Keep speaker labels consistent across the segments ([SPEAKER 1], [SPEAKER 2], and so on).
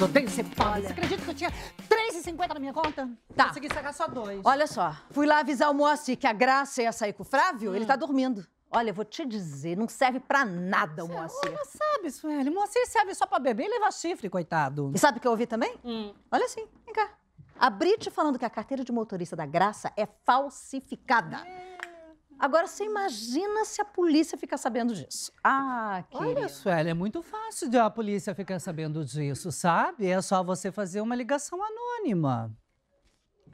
[SPEAKER 1] Eu odeio ser pobre. Você acredita que eu tinha 3,50 na minha conta? Tá. Consegui sacar só dois. Olha só,
[SPEAKER 2] fui lá avisar o Moacir que a Graça ia sair com o Frávio, hum. ele tá dormindo. Olha, eu vou te dizer, não serve pra nada o é Moacir. Você sabe, Sueli. Moacir serve só pra beber e levar chifre, coitado. E sabe o que eu ouvi também? Hum. Olha assim, vem cá. A Brit falando que a carteira de motorista da Graça é falsificada. É. Agora, você imagina se a polícia ficar sabendo disso. Ah, que. Olha,
[SPEAKER 1] Sueli, é muito fácil de a polícia ficar sabendo disso, sabe? É só você fazer uma ligação anônima.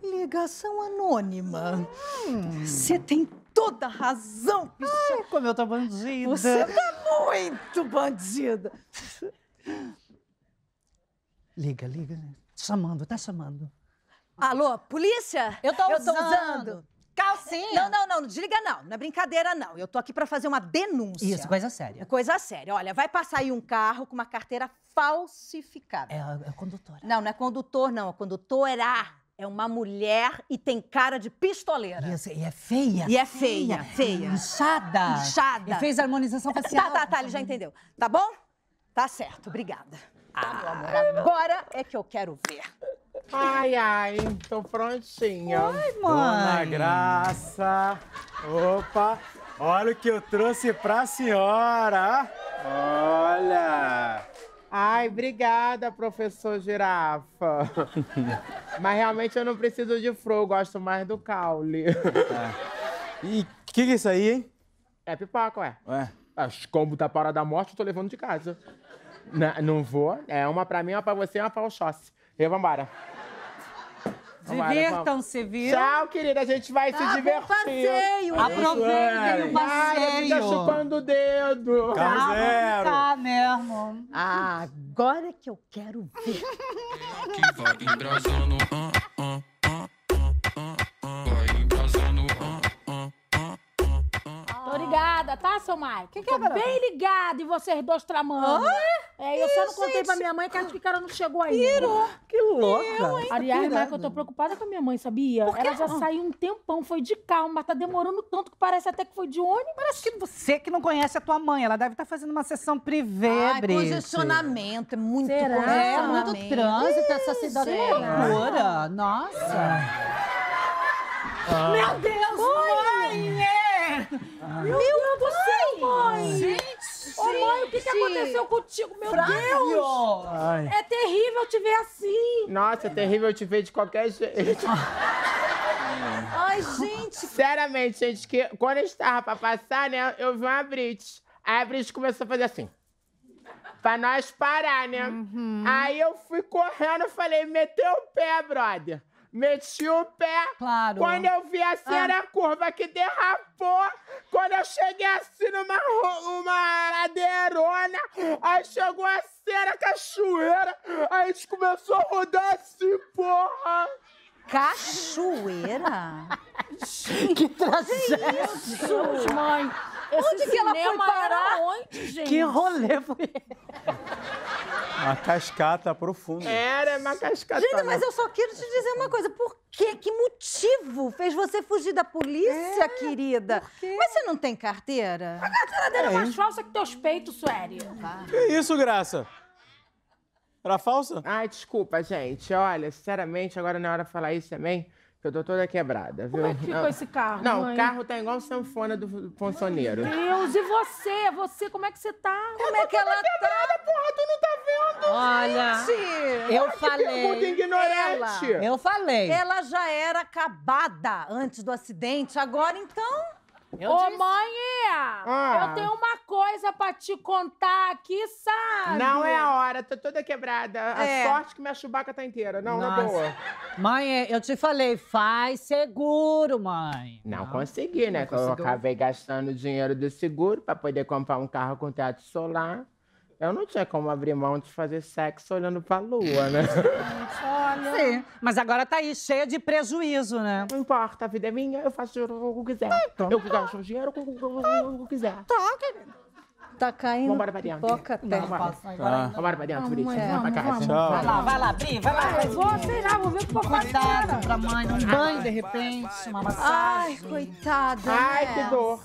[SPEAKER 2] Ligação anônima. Hum. Você tem toda a razão, bicho. Ai, como eu tô bandida. Você tá muito bandida. Liga, liga. Né? Chamando, tá chamando. Alô, polícia? Eu tô eu usando. Tô usando calcinha. Não, não, não, não desliga não. Não é brincadeira, não. Eu tô aqui pra fazer uma denúncia. Isso,
[SPEAKER 1] coisa séria.
[SPEAKER 2] Coisa séria. Olha, vai passar aí um carro com uma carteira falsificada. É, é, é condutora. Não, não é condutor, não. É condutora. É uma mulher e tem cara de pistoleira. Isso, e é feia. E é feia, feia. Inchada. Inchada. E fez harmonização tá, facial. Tá, tá, tá, ele já entendeu. Tá bom? Tá certo, obrigada. Ah, agora
[SPEAKER 3] é que eu quero ver. Ai, ai, tô prontinha. Oi, mãe. Dona Graça. Opa, olha o que eu trouxe pra senhora. Olha. Ai, obrigada, professor Girafa. Mas realmente eu não preciso de flor, eu gosto mais do caule. É. E o que, que é isso aí, hein? É pipoca, ué. Ué? As combo da tá Para da Morte eu tô levando de casa. Não, né, não vou. É uma pra mim, uma pra você e uma pra Oxóssi. E vambora. Divirtam-se, viu? Tchau, querida. A gente vai tá, se ah, divertir. passeio. Aproveitem o passeio. Ai, fica chupando o
[SPEAKER 1] dedo. Carro zero. Tá mesmo. Ah, agora que eu quero ver.
[SPEAKER 4] Que vai embrasando, ah, ah. ligada, tá, seu Mike? O que, que é, tá Bem ligada e vocês dois tramando. Ah, é, eu só não contei gente. pra minha mãe que acho que o cara não chegou ainda. Que louca. Eu, hein? Aliás, Pirada. eu tô preocupada com a minha mãe, sabia? Ela já ah. saiu um tempão, foi de calma mas tá demorando tanto que parece até que foi de ônibus. Parece que você que não conhece a tua
[SPEAKER 1] mãe, ela deve estar tá fazendo uma sessão privê,
[SPEAKER 2] Ai, Brito. posicionamento.
[SPEAKER 1] é muito
[SPEAKER 4] Será? É, muito
[SPEAKER 1] trânsito, essa cidade. Que é loucura. Nossa.
[SPEAKER 4] Ah. Meu Deus! Meu, Deus do céu, mãe! Gente! Ô, mãe, o que, que aconteceu contigo? Meu Deus! Ai. É terrível
[SPEAKER 3] te ver assim! Nossa, é terrível te ver de qualquer jeito. Ai, gente! Sinceramente, gente, que quando gente estava pra passar, né, eu vi uma Brit. Aí a Brit começou a fazer assim pra nós parar, né? Uhum. Aí eu fui correndo, falei, meteu o pé, brother meti o pé. Claro. Quando eu vi assim, ah. era a curva que derrapou. Quando eu cheguei assim numa uma ladeirona, aí chegou a cera cachoeira. Aí a gente começou a rodar assim, porra. Cachoeira? que tragédia! Isso, mãe! Esse onde que ela foi parar?
[SPEAKER 4] Onde, gente? Que
[SPEAKER 2] rolê foi
[SPEAKER 3] uma cascata profunda. Era uma cascata. Gente, mas eu
[SPEAKER 2] só quero te dizer uma coisa. Por quê? Que motivo fez você fugir da polícia, é, querida? Mas você não tem carteira? A carteira dela é, é mais
[SPEAKER 3] falsa
[SPEAKER 4] que teus peitos, Sueli.
[SPEAKER 3] Que isso, Graça? Era falsa? Ai, desculpa, gente. Olha, sinceramente, agora não é hora de falar isso também. Que eu tô toda quebrada, viu? Como é que ficou ah, esse carro? Não, mãe? o carro tá igual sanfona do funcionário. Meu Deus, e você? Você, como é que você tá? Eu como é que ela tá? quebrada, tá? porra, tu não tá vendo? Olha, gente.
[SPEAKER 4] eu Olha falei. Que ignorante. Ela, eu falei. Ela
[SPEAKER 2] já era acabada antes do acidente, agora então. Eu Ô, disse... mãe! É!
[SPEAKER 4] Ah. Eu tenho
[SPEAKER 2] uma
[SPEAKER 3] coisa pra te contar aqui, sabe? Não é a hora, tô toda quebrada. É. A sorte que minha chubaca tá inteira. Não, Nossa. na boa. Mãe, é, eu te falei, faz seguro, mãe. Não, não. consegui, né? Não eu acabei gastando o dinheiro do seguro pra poder comprar um carro com teto solar. Eu não tinha como abrir mão de fazer sexo olhando pra lua, né?
[SPEAKER 1] Olha. Sim, mas agora tá aí, cheia de prejuízo, né? Não importa, a vida
[SPEAKER 3] é minha, eu faço o que quiser. Eu gasto dinheiro com o que quiser. Tá, querido tá caindo. Vambora tá. pra dentro. Toca até. Vambora pra dentro, Brito. Vamos pra casa. Tchau. Vai lá, vai
[SPEAKER 2] lá, Bri. Vai lá. Eu vou, sei lá, vou ver o que vou fazer. Cuidado pra mãe, um banho de repente, uma massagem. Ai, coitada. Ai, né? que dor.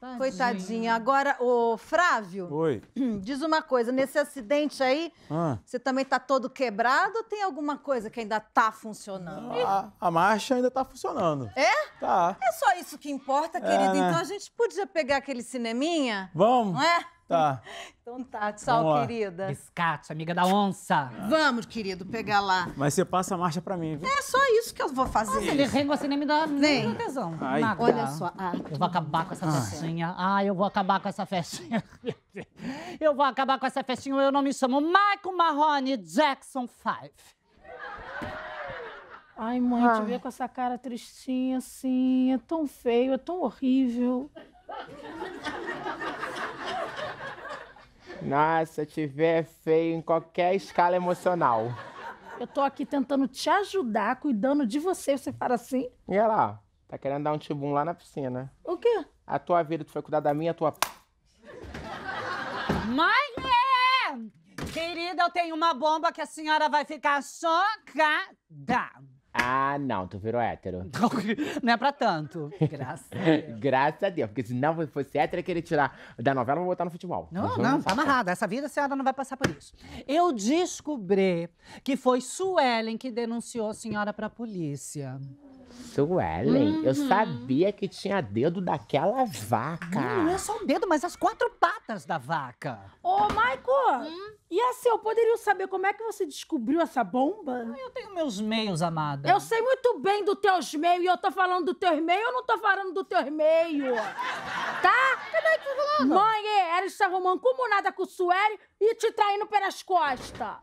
[SPEAKER 2] Tadinha. Coitadinha. Agora, o Frávio. Oi. Diz uma coisa, nesse acidente aí, ah. você também tá todo quebrado ou tem alguma coisa que ainda tá funcionando? Ah,
[SPEAKER 3] a, marcha ainda tá funcionando. É? Tá.
[SPEAKER 2] É só isso que importa, querido. É, né? Então a gente podia pegar aquele cineminha? Vamos. Não é? Tá. Então tá, tchau, querida.
[SPEAKER 1] Biscate, amiga da onça.
[SPEAKER 2] Vamos, querido, pegar lá.
[SPEAKER 3] Mas você passa a marcha pra mim, viu?
[SPEAKER 2] É só isso que eu vou fazer. Nossa, ele rei, você nem me dá
[SPEAKER 1] nem. tesão. Ai. Olha só. Ah, eu
[SPEAKER 3] vou acabar com essa ah. festinha.
[SPEAKER 1] Ah, eu vou acabar com essa festinha. eu vou acabar com essa festinha. Eu não me chamo Michael Marrone Jackson 5. Ai, mãe, ah. te ver
[SPEAKER 4] com essa cara tristinha
[SPEAKER 3] assim, é tão feio, é tão horrível. Nossa, eu tiver é feio em qualquer escala emocional.
[SPEAKER 4] Eu tô aqui tentando te ajudar, cuidando de você, você fala assim.
[SPEAKER 3] E olha lá, tá querendo dar um tibum lá na piscina. O quê? A tua vida, tu foi cuidar da minha, a tua.
[SPEAKER 1] Mãe! Querida, eu tenho uma bomba que a senhora vai ficar chocada.
[SPEAKER 3] Ah, não, tu virou hétero. Não,
[SPEAKER 1] não é pra tanto. Graças a Deus.
[SPEAKER 3] Graças a Deus, porque se não fosse hétero, eu queria tirar da novela e botar no futebol. Não, não, uhum. não tá amarrada. Essa vida a senhora não vai passar por isso. Eu descobri
[SPEAKER 1] que foi Suelen que denunciou a senhora pra polícia.
[SPEAKER 3] Suelen, eu uhum. sabia que tinha dedo daquela vaca. Não, não é só
[SPEAKER 1] o dedo, mas as quatro
[SPEAKER 4] patas da vaca. Ô, Maico! hum? e assim, eu poderia saber como é que você descobriu essa bomba? Eu tenho meus meios, amada. Eu sei muito bem dos teus meios e eu tô falando dos teus meios ou não tô falando dos teus meios? tá? que falando? Mãe, é, ela está arrumando como nada com o Sueli e te traindo pelas costas.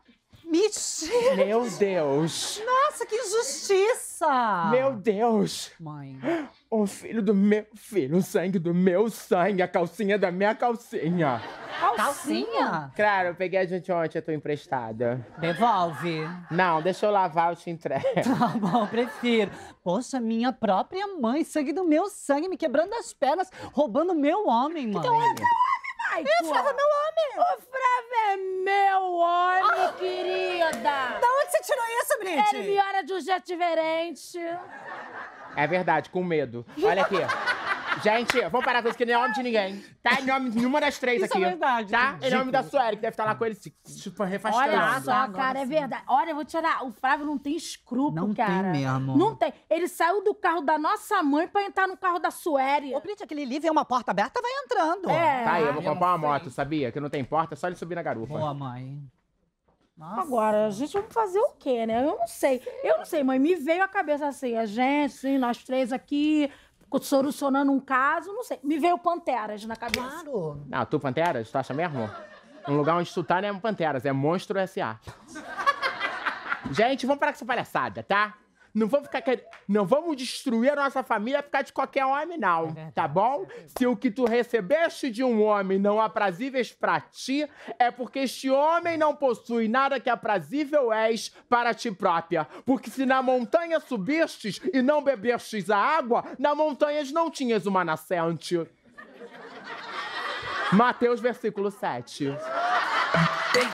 [SPEAKER 3] Mentira! Meu Deus!
[SPEAKER 1] Nossa, que injustiça!
[SPEAKER 3] Meu Deus! Mãe. O filho do meu filho, o sangue do meu sangue, a calcinha da minha calcinha.
[SPEAKER 4] Calcinha?
[SPEAKER 3] Claro, eu peguei a gente ontem, eu tô emprestada. Devolve. Não, deixa eu lavar, eu te entrego. Tá bom,
[SPEAKER 1] prefiro.
[SPEAKER 3] Poxa, minha própria
[SPEAKER 1] mãe, sangue do meu sangue, me quebrando as pernas, roubando meu homem, mãe. então... Maico! E o Flávio é meu homem! O Flávio é meu homem, oh. querida!
[SPEAKER 4] Da onde você tirou isso, Brit? Ele me olha de um jeito diferente.
[SPEAKER 3] É verdade, com medo. Olha aqui. Gente, vamos parar com isso, que nem é nome de ninguém. Tá? Em nome de nenhuma das três isso é aqui. é verdade. Tá? Em nome da Sueli, que deve estar lá com ele se tipo, refastando. Olha só, Agora, cara, é
[SPEAKER 4] verdade. Olha, eu vou tirar. O Flávio não tem escrúpulo, não cara. Não tem mesmo. Não tem. Ele saiu do carro da nossa mãe pra entrar no carro da Sueli. Ô, Prit, aquele livro é uma porta aberta, vai entrando. É. Tá aí, eu vou comprar
[SPEAKER 3] uma moto, sabia? Que não tem porta, é só ele subir na garupa. Boa, mãe.
[SPEAKER 4] Nossa. Agora, a gente vamos fazer o quê, né? Eu não sei. Eu não sei, mãe. Me veio a cabeça assim, a gente, sim, nós três aqui, solucionando um caso, não sei. Me veio Panteras na cabeça. Claro.
[SPEAKER 3] Ah, tu Panteras? Tu acha mesmo? Um lugar onde tu tá não é Panteras, é Monstro S.A. Gente, vamos parar com essa palhaçada, tá? Não vamos ficar querendo. Não vamos destruir a nossa família ficar de qualquer homem, não. É tá bom? É se o que tu recebeste de um homem não aprazíveis pra ti, é porque este homem não possui nada que aprazível és para ti própria. Porque se na montanha subistes e não bebestes a água, na montanha não tinhas uma nascente. Mateus, versículo 7.